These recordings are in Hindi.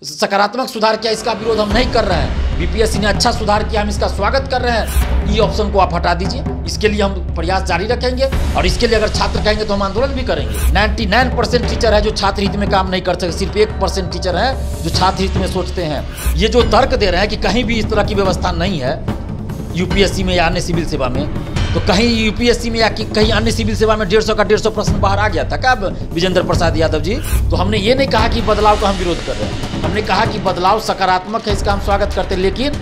तो सकारात्मक सुधार किया इसका विरोध हम नहीं कर रहे हैं बीपीएससी ने अच्छा सुधार किया हम इसका स्वागत कर रहे हैं ई e ऑप्शन को आप हटा दीजिए इसके लिए हम प्रयास जारी रखेंगे और इसके लिए अगर छात्र कहेंगे तो हम आंदोलन भी करेंगे 99 परसेंट टीचर है जो छात्र हित में काम नहीं कर सकते सिर्फ एक परसेंट टीचर है जो छात्र हित में सोचते हैं ये जो तर्क दे रहे हैं कि कहीं भी इस तरह की व्यवस्था नहीं है यूपीएससी में या अन्य सिविल सेवा में तो कहीं यूपीएससी में या कहीं अन्य सिविल सेवा में डेढ़ सौ का डेढ़ सौ प्रश्न बाहर आ गया था कब विजेंद्र प्रसाद यादव जी तो हमने ये नहीं कहा कि बदलाव का हम विरोध कर रहे हैं हमने कहा कि बदलाव सकारात्मक है इसका हम स्वागत करते हैं लेकिन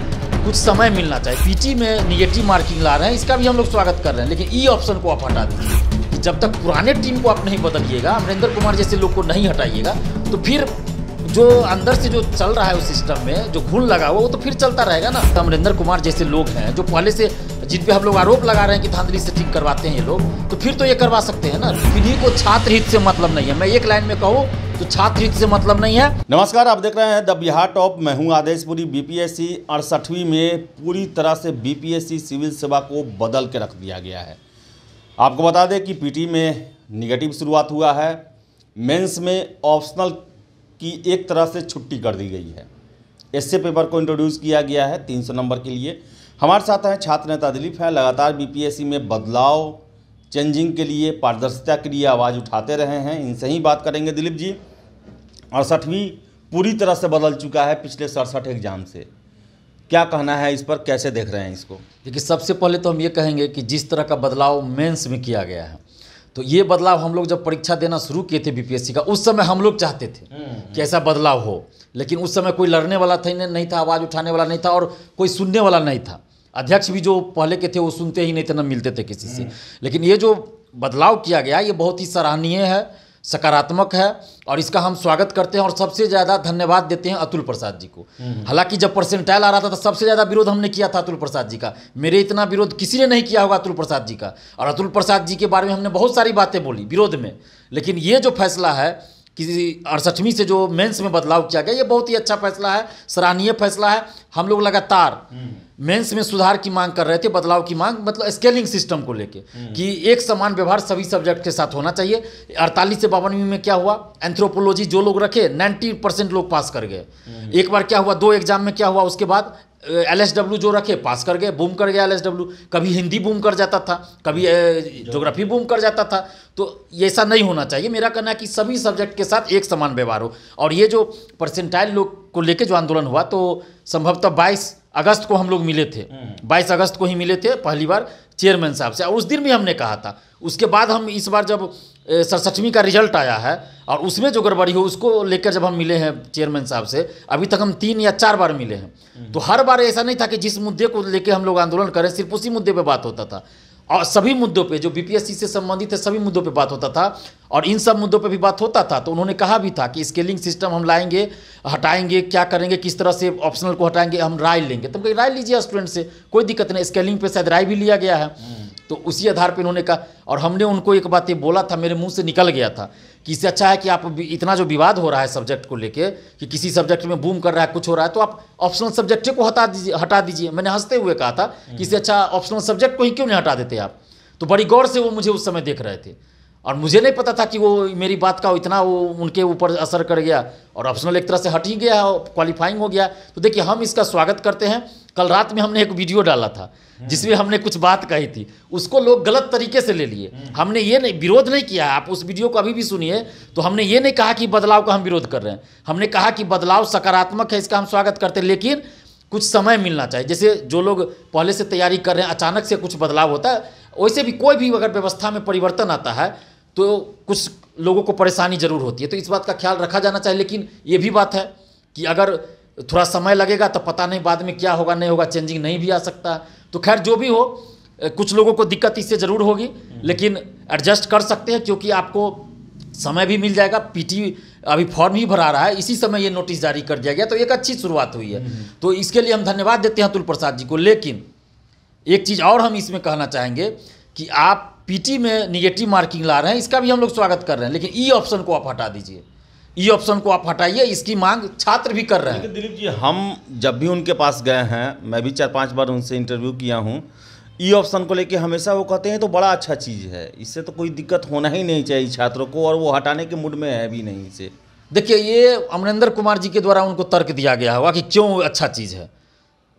कुछ समय मिलना चाहिए पीटी में निगेटिव मार्किंग ला रहे हैं इसका भी हम लोग स्वागत कर रहे हैं लेकिन ई e ऑप्शन को आप हटा दीजिए जब तक पुराने टीम को आप नहीं बदलिएगा अमरेंद्र कुमार जैसे लोग को नहीं हटाइएगा तो फिर जो अंदर से जो चल रहा है उस सिस्टम में जो घुन लगा हुआ वो तो फिर चलता रहेगा ना अमरेंद्र कुमार जैसे लोग हैं जो पहले से जिन पे हम लोग आरोप लगा रहे हैं कि धांधली से ठीक करवाते हैं ये लोग तो फिर तो ये करवा सकते हैं ना किन्हीं को छात्र हित से मतलब नहीं है मैं एक लाइन में कहूँ तो छात्र हित से मतलब नहीं है नमस्कार आप देख रहे हैं द बिहार टॉप मैं हूँ आदेशपुरी बीपीएससी अड़सठवीं में पूरी तरह से बीपीएससी सिविल सेवा को बदल के रख दिया गया है आपको बता दें कि पीटी में निगेटिव शुरुआत हुआ है मेन्स में ऑप्शनल की एक तरह से छुट्टी कर दी गई है एस पेपर को इंट्रोड्यूस किया गया है तीन नंबर के लिए हमारे साथ हैं छात्र नेता दिलीप हैं लगातार बीपीएससी में बदलाव चेंजिंग के लिए पारदर्शिता के लिए आवाज़ उठाते रहे हैं इनसे ही बात करेंगे दिलीप जी अड़सठवीं पूरी तरह से बदल चुका है पिछले सड़सठ एग्ज़ाम से क्या कहना है इस पर कैसे देख रहे हैं इसको देखिए सबसे पहले तो हम ये कहेंगे कि जिस तरह का बदलाव मेंस में किया गया है तो ये बदलाव हम लोग जब परीक्षा देना शुरू किए थे बीपीएससी का उस समय हम लोग चाहते थे हम्म, हम्म। कि ऐसा बदलाव हो लेकिन उस समय कोई लड़ने वाला था नहीं था आवाज़ उठाने वाला नहीं था और कोई सुनने वाला नहीं था अध्यक्ष भी जो पहले के थे वो सुनते ही नहीं थे ना मिलते थे किसी से लेकिन ये जो बदलाव किया गया ये बहुत ही सराहनीय है सकारात्मक है और इसका हम स्वागत करते हैं और सबसे ज़्यादा धन्यवाद देते हैं अतुल प्रसाद जी को हम्म। हालांकि जब परसेंटाइल आ रहा था तो सबसे ज़्यादा विरोध हमने किया था अतुल प्रसाद जी का मेरे इतना विरोध किसी ने नहीं किया होगा अतुल प्रसाद जी का और अतुल प्रसाद जी के बारे में हमने बहुत सारी बातें बोली विरोध में लेकिन ये जो फैसला है किसी अड़सठवीं से जो मेन्स में बदलाव किया गया ये बहुत ही अच्छा फैसला है सराहनीय फैसला है हम लोग लगातार हम्म। मेंस में सुधार की मांग कर रहे थे बदलाव की मांग मतलब स्केलिंग सिस्टम को लेके हम्म। कि एक समान व्यवहार सभी सब्जेक्ट के साथ होना चाहिए अड़तालीस से बावनवीं में क्या हुआ एंथ्रोपोलॉजी जो लोग रखे नाइन्टी परसेंट लोग पास कर गए हम्म। एक बार क्या हुआ दो एग्जाम में क्या हुआ उसके बाद एल जो रखे पास कर गए बूम कर गया एल कभी हिंदी बूम कर जाता था कभी जोग्राफी बूम कर जाता था तो ऐसा नहीं होना चाहिए मेरा कहना है कि सभी सब्जेक्ट के साथ एक समान व्यवहार हो और ये जो परसेंटाइल लोग को लेके जो आंदोलन हुआ तो संभवतः बाईस अगस्त को हम लोग मिले थे 22 हम्म। अगस्त को ही मिले थे पहली बार चेयरमैन साहब से और उस दिन भी हमने कहा था उसके बाद हम इस बार जब सरसठवीं का रिजल्ट आया है और उसमें जो गड़बड़ी हो उसको लेकर जब हम मिले हैं चेयरमैन साहब से अभी तक हम तीन या चार बार मिले हैं हम्म। तो हर बार ऐसा नहीं था कि जिस मुद्दे को लेकर हम लोग आंदोलन करें सिर्फ उसी मुद्दे पर बात होता था और सभी मुद्दों पे जो बीपीएससी से संबंधित है सभी मुद्दों पे बात होता था और इन सब मुद्दों पे भी बात होता था तो उन्होंने कहा भी था कि स्केलिंग सिस्टम हम लाएंगे हटाएंगे क्या करेंगे किस तरह से ऑप्शनल को हटाएंगे हम राय लेंगे तो राय लीजिए स्टूडेंट से कोई दिक्कत नहीं स्केलिंग पे शायद राय भी लिया गया है तो उसी आधार पर इन्होंने कहा और हमने उनको एक बात ये बोला था मेरे मुंह से निकल गया था कि इससे अच्छा है कि आप इतना जो विवाद हो रहा है सब्जेक्ट को लेके कि किसी सब्जेक्ट में बूम कर रहा है कुछ हो रहा है तो आप ऑप्शनल सब्जेक्ट को हटा दीजिए हटा दीजिए मैंने हंसते हुए कहा था कि इससे अच्छा ऑप्शनल सब्जेक्ट को ही क्यों नहीं हटा देते आप तो बड़ी गौर से वो मुझे उस समय देख रहे थे और मुझे नहीं पता था कि वो मेरी बात का इतना वो उनके ऊपर असर कर गया और ऑप्शनल एक तरह से हट ही गया क्वालिफाइंग हो गया तो देखिए हम इसका स्वागत करते हैं कल रात में हमने एक वीडियो डाला था जिसमें हमने कुछ बात कही थी उसको लोग गलत तरीके से ले लिए हम्म। हमने ये नहीं विरोध नहीं किया आप उस वीडियो को अभी भी सुनिए तो हमने ये नहीं कहा कि बदलाव का हम विरोध कर रहे हैं हमने कहा कि बदलाव सकारात्मक है इसका हम स्वागत करते हैं लेकिन कुछ समय मिलना चाहिए जैसे जो लोग पहले से तैयारी कर रहे हैं अचानक से कुछ बदलाव होता है वैसे भी कोई भी अगर व्यवस्था में परिवर्तन आता है तो कुछ लोगों को परेशानी जरूर होती है तो इस बात का ख्याल रखा जाना चाहिए लेकिन ये भी बात है कि अगर थोड़ा समय लगेगा तो पता नहीं बाद में क्या होगा नहीं होगा चेंजिंग नहीं भी आ सकता तो खैर जो भी हो कुछ लोगों को दिक्कत इससे ज़रूर होगी लेकिन एडजस्ट कर सकते हैं क्योंकि आपको समय भी मिल जाएगा पीटी अभी फॉर्म ही भरा रहा है इसी समय ये नोटिस जारी कर दिया गया तो एक अच्छी शुरुआत हुई है हम्म, हम्म। तो इसके लिए हम धन्यवाद देते हैं अतुल प्रसाद जी को लेकिन एक चीज़ और हम इसमें कहना चाहेंगे कि आप पीटी में निगेटिव मार्किंग ला रहे हैं इसका भी हम लोग स्वागत कर रहे हैं लेकिन ई e ऑप्शन को आप हटा दीजिए ये ऑप्शन को आप हटाइए इसकी मांग छात्र भी कर रहे हैं दिलीप जी हम जब भी उनके पास गए हैं मैं भी चार पांच बार उनसे इंटरव्यू किया हूँ ई ऑप्शन को लेके हमेशा वो कहते हैं तो बड़ा अच्छा चीज़ है इससे तो कोई दिक्कत होना ही नहीं चाहिए छात्रों को और वो हटाने के मूड में है भी नहीं इसे देखिए ये अमरेंद्र कुमार जी के द्वारा उनको तर्क दिया गया होगा कि क्यों अच्छा चीज़ है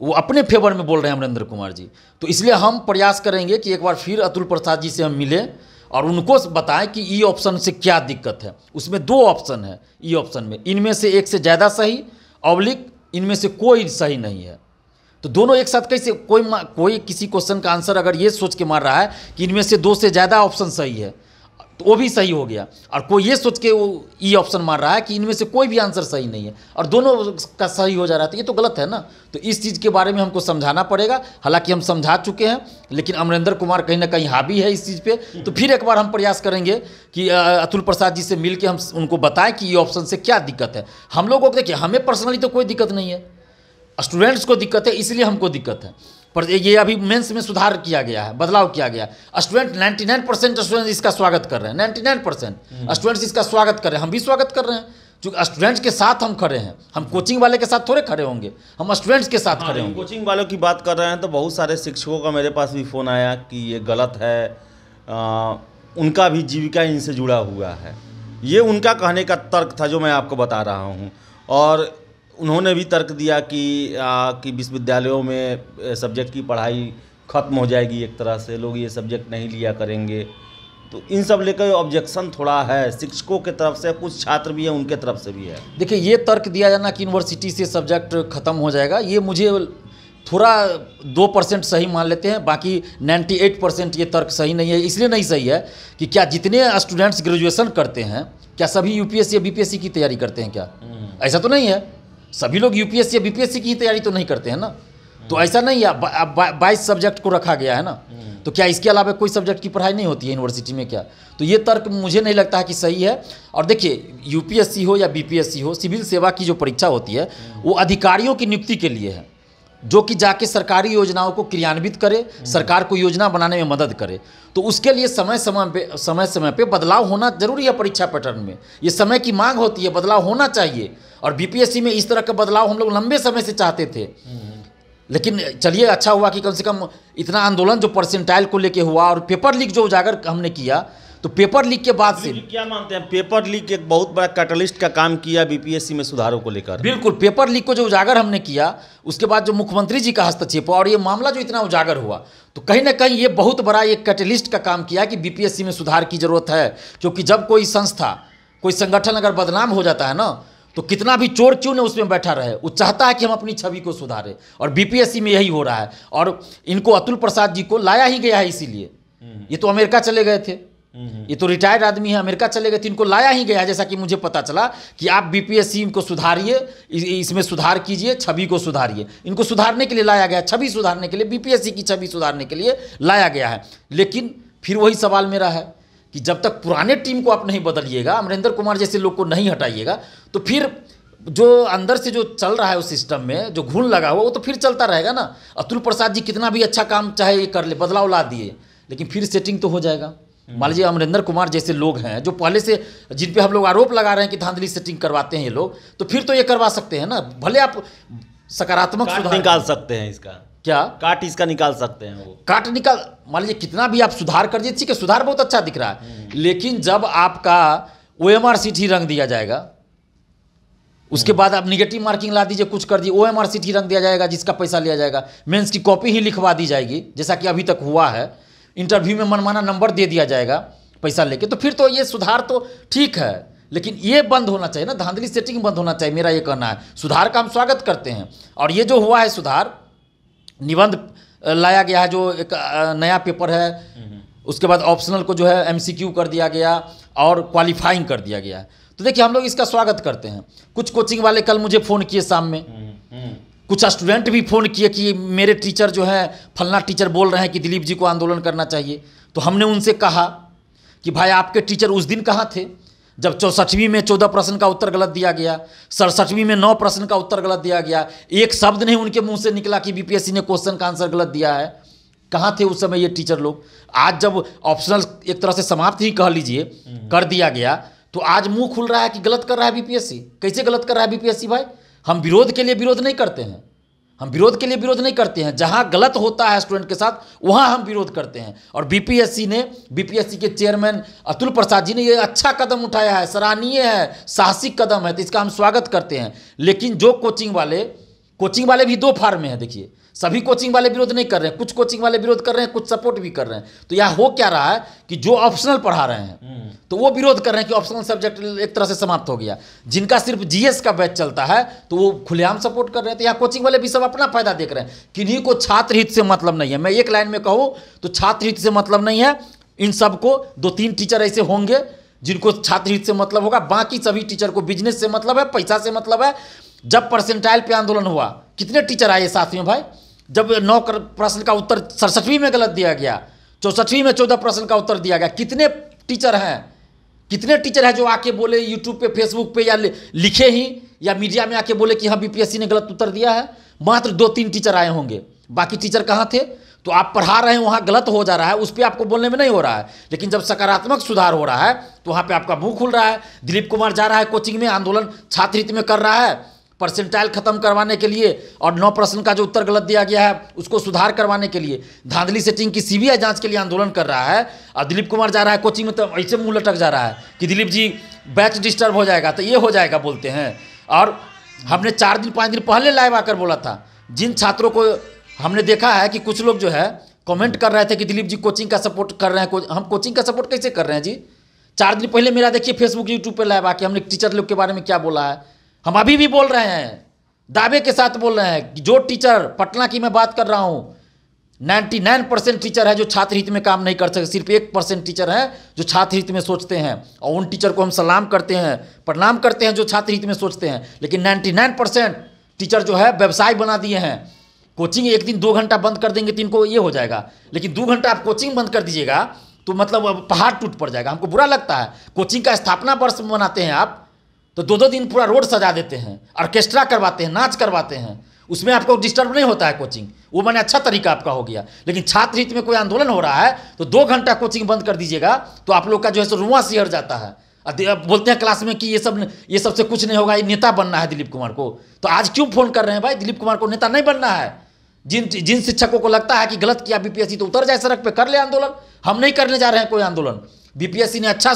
वो अपने फेवर में बोल रहे हैं अमरेंद्र कुमार जी तो इसलिए हम प्रयास करेंगे कि एक बार फिर अतुल प्रसाद जी से हम मिलें और उनको बताएं कि ई ऑप्शन से क्या दिक्कत है उसमें दो ऑप्शन है ई ऑप्शन में इनमें से एक से ज़्यादा सही अवलिक इनमें से कोई सही नहीं है तो दोनों एक साथ कैसे कोई कोई किसी क्वेश्चन का आंसर अगर ये सोच के मार रहा है कि इनमें से दो से ज़्यादा ऑप्शन सही है तो वो भी सही हो गया और कोई ये सोच के वो ई e ऑप्शन मार रहा है कि इनमें से कोई भी आंसर सही नहीं है और दोनों का सही हो जा रहा है तो ये तो गलत है ना तो इस चीज़ के बारे में हमको समझाना पड़ेगा हालांकि हम समझा चुके हैं लेकिन अमरेंद्र कुमार कहीं ना कहीं हावी है इस चीज़ पे तो फिर एक बार हम प्रयास करेंगे कि अतुल प्रसाद जी से मिल के हम उनको बताएं कि ई e ऑप्शन से क्या दिक्कत है हम लोगों को देखिए हमें पर्सनली तो कोई दिक्कत नहीं है स्टूडेंट्स को दिक्कत है इसलिए हमको दिक्कत है पर ये अभी मेंस में सुधार किया गया है बदलाव किया गया स्टूडेंट 99 परसेंट स्टूडेंट इसका स्वागत कर रहे हैं 99 परसेंट स्टूडेंट्स इसका स्वागत कर रहे हैं हम भी स्वागत कर रहे हैं क्योंकि स्टूडेंट्स के साथ हम खड़े हैं हम कोचिंग वाले के साथ थोड़े खड़े होंगे हम स्टूडेंट्स के साथ हाँ, खड़े होंगे कोचिंग वालों की बात कर रहे हैं तो बहुत सारे शिक्षकों का मेरे पास भी फ़ोन आया कि ये गलत है उनका भी जीविका इनसे जुड़ा हुआ है ये उनका कहने का तर्क था जो मैं आपको बता रहा हूँ और उन्होंने भी तर्क दिया कि आ, कि विश्वविद्यालयों में सब्जेक्ट की पढ़ाई ख़त्म हो जाएगी एक तरह से लोग ये सब्जेक्ट नहीं लिया करेंगे तो इन सब लेकर ऑब्जेक्शन थोड़ा है शिक्षकों के तरफ से कुछ छात्र भी हैं उनके तरफ से भी है देखिए ये तर्क दिया जाना कि यूनिवर्सिटी से सब्जेक्ट ख़त्म हो जाएगा ये मुझे थोड़ा दो परसेंट सही मान लेते हैं बाकी नाइन्टी एट परसेंट ये तर्क सही नहीं है इसलिए नहीं सही है कि क्या जितने स्टूडेंट्स ग्रेजुएशन करते हैं क्या सभी यूपीएससी या बीपीएससी की तैयारी करते हैं क्या हम्म। ऐसा तो नहीं है सभी लोग यूपीएससी या बीपीएससी की तैयारी तो नहीं करते हैं ना तो ऐसा नहीं है बाईस सब्जेक्ट को रखा गया है ना तो क्या इसके अलावा कोई सब्जेक्ट की पढ़ाई नहीं होती है यूनिवर्सिटी में क्या तो ये तर्क मुझे नहीं लगता है कि सही है और देखिए यूपीएससी हो या बीपीएससी हो सिविल सेवा की जो परीक्षा होती है वो अधिकारियों की नियुक्ति के लिए है जो कि जाके सरकारी योजनाओं को क्रियान्वित करे सरकार को योजना बनाने में मदद करे तो उसके लिए समय समय पे समय समय पे बदलाव होना जरूरी है परीक्षा पैटर्न में ये समय की मांग होती है बदलाव होना चाहिए और बीपीएससी में इस तरह का बदलाव हम लोग लंबे समय से चाहते थे लेकिन चलिए अच्छा हुआ कि कम से कम इतना आंदोलन जो परसेंटाइल को लेके हुआ और पेपर लीक जो उजागर हमने किया तो पेपर लीक के बाद से क्या मानते हैं पेपर लीक एक बहुत बड़ा कैटलिस्ट का काम किया बीपीएससी में सुधारों को लेकर बिल्कुल पेपर लीक को जो उजागर हमने किया उसके बाद जो मुख्यमंत्री जी का हस्तक्षेप हुआ और ये मामला जो इतना उजागर हुआ तो कहीं ना कहीं ये बहुत बड़ा एक कैटलिस्ट का काम किया कि बीपीएससी में सुधार की जरूरत है क्योंकि जब कोई संस्था कोई संगठन अगर बदनाम हो जाता है ना तो कितना भी चोर क्यों ने उसमें बैठा रहे वो चाहता है कि हम अपनी छवि को सुधारें और बीपीएससी में यही हो रहा है और इनको अतुल प्रसाद जी को लाया ही गया है इसीलिए हम्म। ये तो अमेरिका चले गए थे हम्म। ये तो रिटायर्ड आदमी है अमेरिका चले गए थे तो इनको लाया ही गया जैसा कि मुझे पता चला कि आप बीपीएससी को सुधारिए इसमें सुधार कीजिए छवि को सुधारिए इनको सुधारने के लिए लाया गया छवि सुधारने के लिए बीपीएससी की छवि सुधारने के लिए लाया गया है लेकिन फिर वही सवाल मेरा है कि जब तक पुराने टीम को आप नहीं बदलिएगा अमरेंद्र कुमार जैसे लोग को नहीं हटाइएगा तो फिर जो अंदर से जो चल रहा है उस सिस्टम में जो घुन लगा हुआ वो तो फिर चलता रहेगा ना अतुल प्रसाद जी कितना भी अच्छा काम चाहे ये कर ले बदलाव ला दिए लेकिन फिर सेटिंग तो हो जाएगा मान हम्म। लीजिए अमरिंदर कुमार जैसे लोग हैं जो पहले से जिन पे हम लोग आरोप लगा रहे हैं कि धांधली सेटिंग करवाते हैं ये लोग तो फिर तो ये करवा सकते हैं ना भले आप सकारात्मक सुधार निकाल सकते हैं इसका क्या काट इसका निकाल सकते हैं वो काट निकाल मान लीजिए कितना भी आप सुधार कर दीजिए ठीक है सुधार बहुत अच्छा दिख रहा है हम्म। लेकिन जब आपका ओ एम आर ही रंग दिया जाएगा उसके हम्म। बाद आप निगेटिव मार्किंग ला दीजिए कुछ कर दीजिए ओ एम आर ही रंग दिया जाएगा जिसका पैसा लिया जाएगा मेन्स की कॉपी ही लिखवा दी जाएगी जैसा कि अभी तक हुआ है इंटरव्यू में मनमाना नंबर दे दिया जाएगा पैसा लेके तो फिर तो ये सुधार तो ठीक है लेकिन ये बंद होना चाहिए ना धांधली सेटिंग बंद होना चाहिए मेरा ये कहना है सुधार का हम स्वागत करते हैं और ये जो हुआ है सुधार निबंध लाया गया है जो एक नया पेपर है उसके बाद ऑप्शनल को जो है एमसीक्यू कर दिया गया और क्वालिफाइंग कर दिया गया तो देखिए हम लोग इसका स्वागत करते हैं कुछ कोचिंग वाले कल मुझे फ़ोन किए शाम में हम्म, हम्म। कुछ स्टूडेंट भी फ़ोन किए कि मेरे टीचर जो है फलना टीचर बोल रहे हैं कि दिलीप जी को आंदोलन करना चाहिए तो हमने उनसे कहा कि भाई आपके टीचर उस दिन कहाँ थे जब चौसठवीं में चौदह प्रश्न का उत्तर गलत दिया गया सड़सठवीं में नौ प्रश्न का उत्तर गलत दिया गया एक शब्द नहीं उनके मुंह से निकला कि बीपीएससी ने क्वेश्चन का आंसर गलत दिया है कहाँ थे उस समय ये टीचर लोग आज जब ऑप्शनल एक तरह से समाप्त ही कह लीजिए हम्म। कर दिया गया तो आज मुंह खुल रहा है कि गलत कर रहा है बीपीएससी कैसे गलत कर रहा है बीपीएससी भाई हम विरोध के लिए विरोध नहीं करते हैं हम विरोध के लिए विरोध नहीं करते हैं जहां गलत होता है स्टूडेंट के साथ वहां हम विरोध करते हैं और बीपीएससी ने बीपीएससी के चेयरमैन अतुल प्रसाद जी ने ये अच्छा कदम उठाया है सराहनीय है साहसिक कदम है तो इसका हम स्वागत करते हैं लेकिन जो कोचिंग वाले कोचिंग वाले भी दो फार्म में हैं देखिए सभी कोचिंग वाले विरोध नहीं कर रहे हैं कुछ कोचिंग वाले विरोध कर रहे हैं कुछ सपोर्ट भी कर रहे हैं तो यह हो क्या रहा है कि जो ऑप्शनल पढ़ा रहे हैं हम्म। तो वो विरोध कर रहे हैं कि ऑप्शनल सब्जेक्ट एक तरह से समाप्त हो गया जिनका सिर्फ जीएस का बैच चलता है तो वो खुलेआम सपोर्ट कर रहे हैं तो यहाँ कोचिंग वाले भी सब अपना फायदा देख रहे हैं किन्हीं को छात्र हित से मतलब नहीं है मैं एक लाइन में कहूँ तो छात्र हित से मतलब नहीं है इन सबको दो तीन टीचर ऐसे होंगे जिनको छात्र हित से मतलब होगा बाकी सभी टीचर को बिजनेस से मतलब है पैसा से मतलब है जब परसेंटाइल पे आंदोलन हुआ कितने टीचर आए साथ में भाई जब नौ प्रश्न का उत्तर सड़सठवीं में गलत दिया गया चौसठवीं में चौदह प्रश्न का उत्तर दिया गया कितने टीचर हैं कितने टीचर हैं जो आके बोले यूट्यूब पे फेसबुक पे या लिखे ही या मीडिया में आके बोले कि हाँ बीपीएससी ने गलत उत्तर दिया है मात्र दो तीन टीचर आए होंगे बाकी टीचर कहाँ थे तो आप पढ़ा रहे हैं वहाँ गलत हो जा रहा है उस पर आपको बोलने में नहीं हो रहा है लेकिन जब सकारात्मक सुधार हो रहा है तो वहाँ पर आपका मुँह खुल रहा है दिलीप कुमार जा रहा है कोचिंग में आंदोलन छात्र हित में कर रहा है परसेंटाइल खत्म करवाने के लिए और नौ प्रश्न का जो उत्तर गलत दिया गया है उसको सुधार करवाने के लिए धांधली सेटिंग की सीबीआई जांच के लिए आंदोलन कर रहा है और दिलीप कुमार जा रहा है कोचिंग में तो ऐसे मुँह लटक जा रहा है कि दिलीप जी बैच डिस्टर्ब हो जाएगा तो ये हो जाएगा बोलते हैं और हमने चार दिन पाँच दिन पहले लाइव आकर बोला था जिन छात्रों को हमने देखा है कि कुछ लोग जो है कमेंट कर रहे थे कि दिलीप जी कोचिंग का सपोर्ट कर रहे हैं को, हम कोचिंग का सपोर्ट कैसे कर रहे हैं जी चार दिन पहले मेरा देखिए फेसबुक यूट्यूब पर लाइव आके हमने टीचर लोग के बारे में क्या बोला है हम अभी भी बोल रहे हैं दावे के साथ बोल रहे हैं कि जो टीचर पटना की मैं बात कर रहा हूँ 99 परसेंट टीचर है जो छात्र हित में काम नहीं कर सकते सिर्फ एक परसेंट टीचर हैं जो छात्र हित में सोचते हैं और उन टीचर को हम सलाम करते हैं प्रणाम करते हैं जो छात्र हित में सोचते हैं लेकिन 99 परसेंट टीचर जो है व्यवसाय बना दिए हैं कोचिंग एक दिन दो घंटा बंद कर देंगे तीन तो को ये हो जाएगा लेकिन दो घंटा आप कोचिंग बंद कर दीजिएगा तो मतलब पहाड़ टूट पड़ जाएगा हमको बुरा लगता है कोचिंग का स्थापना वर्ष मनाते हैं आप तो दो दो दिन पूरा रोड सजा देते हैं ऑर्केस्ट्रा करवाते हैं नाच करवाते हैं उसमें आपको डिस्टर्ब नहीं होता है कोचिंग वो मैंने अच्छा तरीका आपका हो गया लेकिन छात्र हित में कोई आंदोलन हो रहा है तो दो घंटा कोचिंग बंद कर दीजिएगा तो आप लोग का जो है सो रुआ सियर जाता है बोलते हैं क्लास में कि ये सब ये सबसे कुछ नहीं होगा ये नेता बनना है दिलीप कुमार को तो आज क्यों फोन कर रहे हैं भाई दिलीप कुमार को नेता नहीं बनना है जिन जिन शिक्षकों को लगता है कि गलत किया बीपीएससी तो उतर जाए सड़क पर कर ले आंदोलन हम नहीं करने जा रहे हैं कोई आंदोलन बीपीएससी ने अच्छा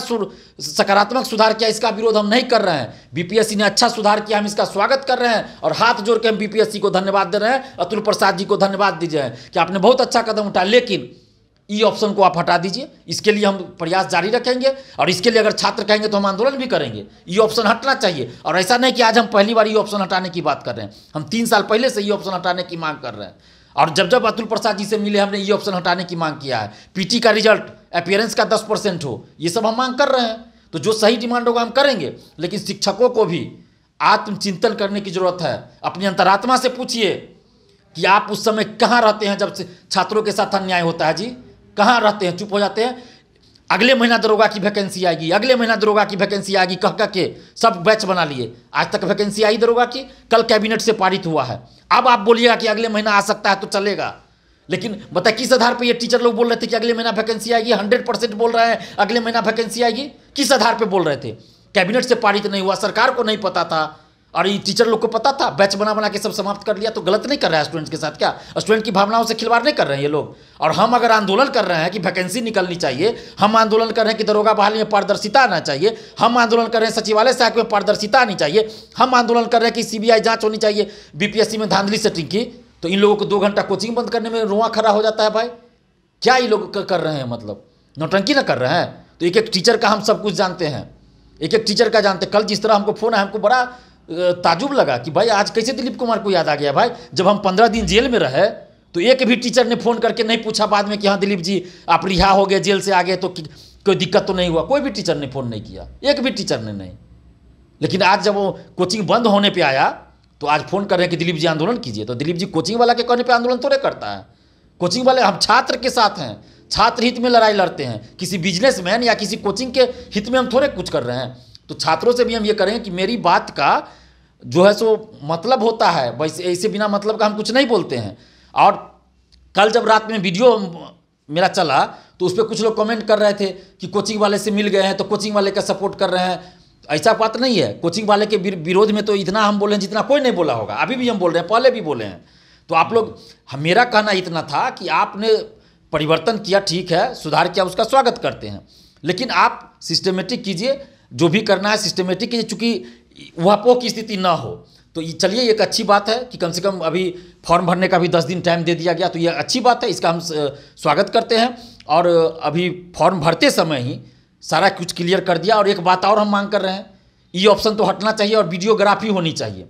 सकारात्मक सुधार किया इसका विरोध हम नहीं कर रहे हैं बीपीएससी ने अच्छा सुधार किया हम इसका स्वागत कर रहे हैं और हाथ जोड़ के हम बीपीएससी को धन्यवाद दे रहे हैं अतुल प्रसाद जी को धन्यवाद दीजिए कि आपने बहुत अच्छा कदम उठाया लेकिन ई e ऑप्शन को आप हटा दीजिए इसके लिए हम प्रयास जारी रखेंगे और इसके लिए अगर छात्र कहेंगे तो हम आंदोलन भी करेंगे ई e ऑप्शन हटना चाहिए और ऐसा नहीं कि आज हम पहली बार ई e ऑप्शन हटाने की बात कर रहे हैं हम तीन साल पहले से ई ऑप्शन हटाने की मांग कर रहे हैं और जब जब अतुल प्रसाद जी से मिले हमने ये ऑप्शन हटाने की मांग किया है पीटी का रिजल्ट अपियरेंस का दस परसेंट हो ये सब हम मांग कर रहे हैं तो जो सही डिमांड होगा हम करेंगे लेकिन शिक्षकों को भी आत्मचिंतन करने की जरूरत है अपनी अंतरात्मा से पूछिए कि आप उस समय कहाँ रहते हैं जब छात्रों के साथ अन्याय होता है जी कहाँ रहते हैं चुप हो जाते हैं अगले महीना दरोगा की वैकेंसी आएगी अगले महीना दरोगा की वैकेंसी आएगी कह कह के सब बैच बना लिए आज तक वैकेंसी आई दरोगा की कल कैबिनेट से पारित हुआ है अब आप बोलिएगा कि अगले महीना आ सकता है तो चलेगा लेकिन बता किस आधार पर ये टीचर लोग बोल रहे थे कि अगले महीना वैकेंसी आएगी हंड्रेड परसेंट बोल रहे हैं अगले महीना वैकेंसी आएगी किस आधार पर बोल रहे थे कैबिनेट से पारित नहीं हुआ सरकार को नहीं पता था और ये टीचर लोग को पता था बैच बना बना के सब समाप्त कर लिया तो गलत नहीं कर रहा है स्टूडेंट्स के साथ क्या स्टूडेंट की भावनाओं से खिलवाड़ नहीं कर रहे हैं ये लोग और हम अगर आंदोलन कर रहे हैं कि वैकेंसी निकलनी चाहिए हम आंदोलन कर रहे हैं कि दरोगा बहाली में पारदर्शिता आना चाहिए हम आंदोलन कर रहे हैं सचिवालय से में पारदर्शिता आनी चाहिए हम आंदोलन कर रहे हैं कि आई जाँच होनी चाहिए बीपीएससी में धांधली सेटिंग की तो इन लोगों को दो घंटा कोचिंग बंद करने में रुआ खड़ा हो जाता है भाई क्या ये लोग कर रहे हैं मतलब नौटंकी ना कर रहे हैं तो एक एक टीचर का हम सब कुछ जानते हैं एक एक टीचर का जानते कल जिस तरह हमको फोन है हमको बड़ा ताजुब लगा कि भाई आज कैसे दिलीप कुमार को याद आ गया भाई जब हम पंद्रह दिन जेल में रहे तो एक भी टीचर ने फ़ोन करके नहीं पूछा बाद में कि हाँ दिलीप जी आप रिहा हो गए जेल से आ गए तो कोई दिक्कत तो नहीं हुआ कोई भी टीचर ने फ़ोन नहीं किया एक भी टीचर ने नहीं लेकिन आज जब वो कोचिंग बंद होने पर आया तो आज फ़ोन कर रहे हैं कि दिलीप जी आंदोलन कीजिए तो दिलीप जी कोचिंग वाला के कहने पर आंदोलन थोड़े करता है कोचिंग वाले हम छात्र के साथ हैं छात्र हित में लड़ाई लड़ते हैं किसी बिजनेसमैन या किसी कोचिंग के हित में हम थोड़े कुछ कर रहे हैं तो छात्रों से भी हम ये करें कि मेरी बात का जो है सो मतलब होता है वैसे ऐसे बिना मतलब का हम कुछ नहीं बोलते हैं और कल जब रात में वीडियो मेरा चला तो उस पर कुछ लोग कमेंट कर रहे थे कि कोचिंग वाले से मिल गए हैं तो कोचिंग वाले का सपोर्ट कर रहे हैं ऐसा बात नहीं है कोचिंग वाले के विरोध में तो इतना हम बोले हैं जितना कोई नहीं बोला होगा अभी भी हम बोल रहे हैं पहले भी बोले हैं तो आप लोग मेरा कहना इतना था कि आपने परिवर्तन किया ठीक है सुधार किया उसका स्वागत करते हैं लेकिन आप सिस्टमेटिक कीजिए जो भी करना है सिस्टमेटिक चूंकि वापो की स्थिति ना हो तो ये चलिए एक अच्छी बात है कि कम से कम अभी फॉर्म भरने का भी दस दिन टाइम दे दिया गया तो ये अच्छी बात है इसका हम स्वागत करते हैं और अभी फॉर्म भरते समय ही सारा कुछ क्लियर कर दिया और एक बात और हम मांग कर रहे हैं ये ऑप्शन तो हटना चाहिए और वीडियोग्राफी होनी चाहिए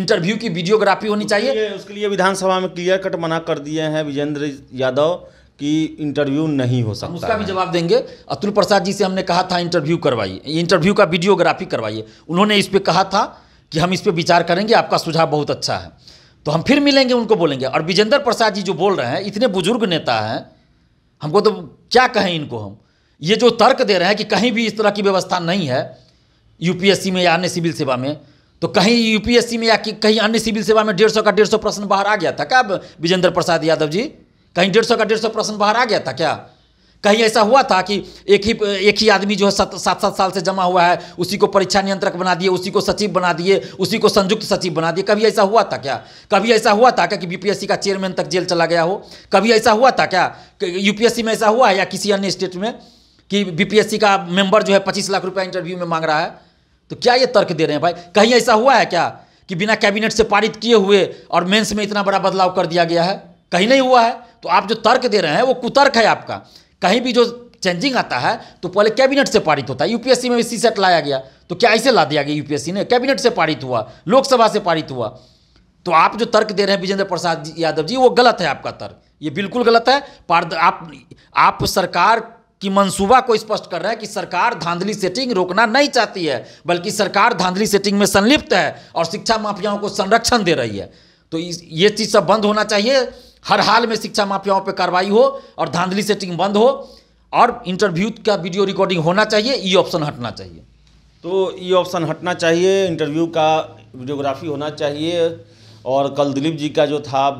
इंटरव्यू की वीडियोग्राफी होनी चाहिए उसके लिए विधानसभा में क्लियर कट मना कर दिए हैं विजेंद्र यादव कि इंटरव्यू नहीं हो सकता उसका भी जवाब देंगे अतुल प्रसाद जी से हमने कहा था इंटरव्यू करवाइए इंटरव्यू का वीडियोग्राफी करवाइए उन्होंने इस पर कहा था कि हम इस पर विचार करेंगे आपका सुझाव बहुत अच्छा है तो हम फिर मिलेंगे उनको बोलेंगे और विजेंद्र प्रसाद जी जो बोल रहे हैं इतने बुजुर्ग नेता हैं हमको तो क्या कहें इनको हम ये जो तर्क दे रहे हैं कि कहीं भी इस तरह की व्यवस्था नहीं है यूपीएससी में या अन्य सिविल सेवा में तो कहीं यूपीएससी में या कहीं अन्य सिविल सेवा में डेढ़ सौ का डेढ़ सौ प्रश्न बाहर आ गया था क्या विजेंद्र प्रसाद यादव जी कहीं डेढ़ सौ का डेढ़ सौ प्रश्न बाहर आ गया था क्या कहीं ऐसा हुआ था कि एक ही एक ही आदमी जो है सात सात साल से जमा हुआ है उसी को परीक्षा नियंत्रक बना दिए उसी को सचिव बना दिए उसी को संयुक्त सचिव बना दिए कभी ऐसा हुआ था क्या कभी ऐसा हुआ था क्या कि बीपीएससी का चेयरमैन तक जेल चला गया हो कभी ऐसा हुआ था क्या यूपीएससी में ऐसा हुआ है या किसी अन्य स्टेट में कि बीपीएससी का मेंबर जो है पच्चीस लाख रुपया इंटरव्यू में मांग रहा है तो क्या ये तर्क दे रहे हैं भाई कहीं ऐसा हुआ है क्या कि बिना कैबिनेट से पारित किए हुए और मेंस में इतना बड़ा बदलाव कर दिया गया है कहीं नहीं हुआ है तो आप जो तर्क दे रहे हैं वो कुतर्क है आपका कहीं भी जो चेंजिंग आता है तो पहले कैबिनेट से पारित होता है यूपीएससी में भी सी सेट लाया गया तो क्या ऐसे ला दिया गया यूपीएससी ने कैबिनेट से पारित हुआ लोकसभा से पारित हुआ तो आप जो तर्क दे रहे हैं विजेंद्र प्रसाद यादव जी वो गलत है आपका तर्क ये बिल्कुल गलत है आप आप सरकार की मंसूबा को स्पष्ट कर रहे हैं कि सरकार धांधली सेटिंग रोकना नहीं चाहती है बल्कि सरकार धांधली सेटिंग में संलिप्त है और शिक्षा माफियाओं को संरक्षण दे रही है तो ये चीज़ सब बंद होना चाहिए हर हाल में शिक्षा माफियाओं पर कार्रवाई हो और धांधली सेटिंग बंद हो और इंटरव्यू का वीडियो रिकॉर्डिंग होना चाहिए ये ऑप्शन हटना चाहिए तो ये ऑप्शन हटना चाहिए इंटरव्यू का वीडियोग्राफी होना चाहिए और कल दिलीप जी का जो था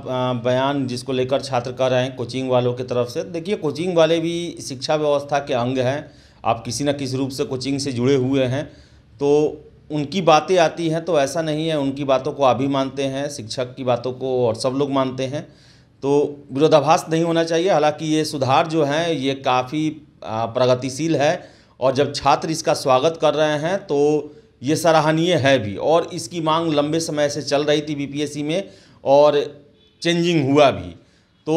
बयान जिसको लेकर छात्र कर रहे हैं कोचिंग वालों की तरफ से देखिए कोचिंग वाले भी शिक्षा व्यवस्था के अंग हैं आप किसी न किसी रूप से कोचिंग से जुड़े हुए हैं तो उनकी बातें आती हैं तो ऐसा नहीं है उनकी बातों को आप भी मानते हैं शिक्षक की बातों को और सब लोग मानते हैं तो विरोधाभास नहीं होना चाहिए हालांकि ये सुधार जो हैं ये काफ़ी प्रगतिशील है और जब छात्र इसका स्वागत कर रहे हैं तो ये सराहनीय है भी और इसकी मांग लंबे समय से चल रही थी बीपीएससी में और चेंजिंग हुआ भी तो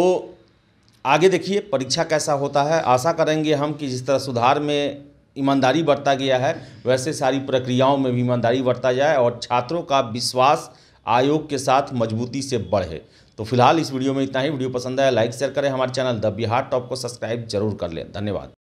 आगे देखिए परीक्षा कैसा होता है आशा करेंगे हम कि जिस तरह सुधार में ईमानदारी बरता गया है वैसे सारी प्रक्रियाओं में भी ईमानदारी बरता जाए और छात्रों का विश्वास आयोग के साथ मजबूती से बढ़े तो फिलहाल इस वीडियो में इतना ही वीडियो पसंद आया लाइक शेयर करें हमारे चैनल द बिहार टॉप को सब्सक्राइब जरूर कर लें धन्यवाद